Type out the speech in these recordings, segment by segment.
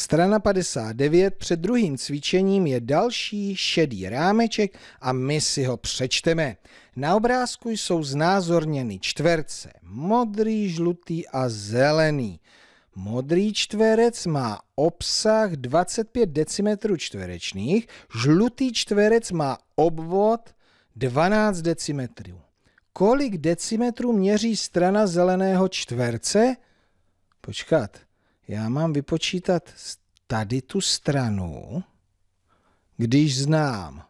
Strana 59 před druhým cvičením je další šedý rámeček a my si ho přečteme. Na obrázku jsou znázorněny čtverce modrý, žlutý a zelený. Modrý čtverec má obsah 25 decimetrů čtverečných, žlutý čtverec má obvod 12 decimetrů. Kolik decimetrů měří strana zeleného čtverce? Počkat, já mám vypočítat tady tu stranu, když znám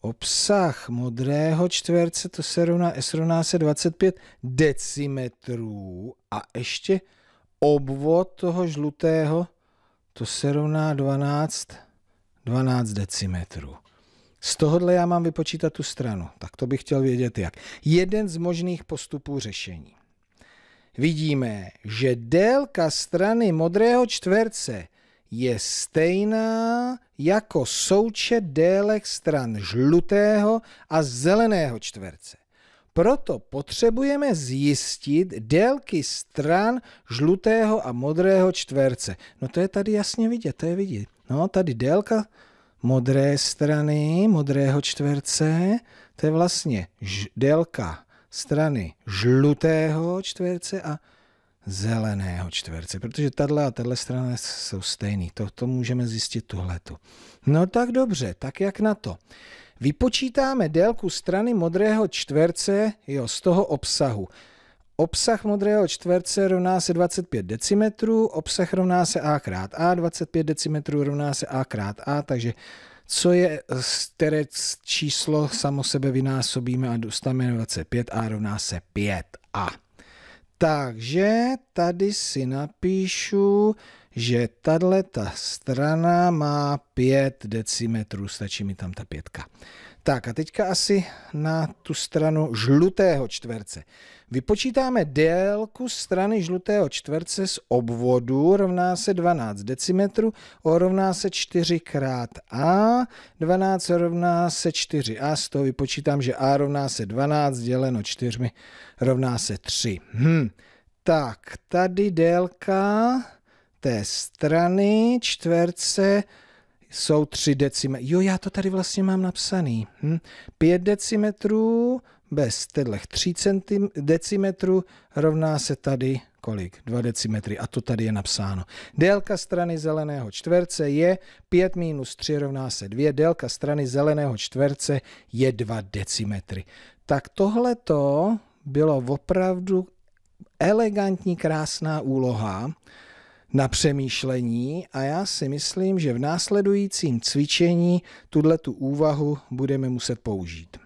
obsah modrého čtverce, to se rovná S rovná se 25 decimetrů a ještě obvod toho žlutého, to se rovná 12, 12 decimetrů. Z tohohle já mám vypočítat tu stranu, tak to bych chtěl vědět jak. Jeden z možných postupů řešení vidíme, že délka strany modrého čtverce je stejná jako součet délek stran žlutého a zeleného čtverce. Proto potřebujeme zjistit délky stran žlutého a modrého čtverce. No to je tady jasně vidět, to je vidět. No tady délka modré strany, modrého čtverce, to je vlastně délka strany žlutého čtverce a zeleného čtverce, protože tato a tato strana jsou stejný. To, to můžeme zjistit tuhletu. No tak dobře, tak jak na to? Vypočítáme délku strany modrého čtverce jo, z toho obsahu. Obsah modrého čtverce rovná se 25 decimetrů, obsah rovná se a krát a, 25 decimetrů rovná se a krát a, takže co je terec číslo samo sebe vynásobíme a dostaneme 25 a rovná se 5a. Takže tady si napíšu že tahle ta strana má 5 decimetrů, stačí mi tam ta pětka. Tak a teďka asi na tu stranu žlutého čtverce. Vypočítáme délku strany žlutého čtverce z obvodu, rovná se 12 decimetrů, o rovná se 4 krát a, 12 rovná se 4a, z toho vypočítám, že a rovná se 12 děleno 4 rovná se 3. Hm. Tak, tady délka té strany čtverce jsou 3 decimetry. Jo, já to tady vlastně mám napsaný. Hm? 5 decimetrů bez těchto 3 decimetrů rovná se tady kolik? 2 decimetry a to tady je napsáno. Délka strany zeleného čtverce je 5 minus 3 rovná se 2. Délka strany zeleného čtverce je 2 decimetry. Tak tohle to bylo opravdu elegantní, krásná úloha na přemýšlení a já si myslím, že v následujícím cvičení tuhle tu úvahu budeme muset použít.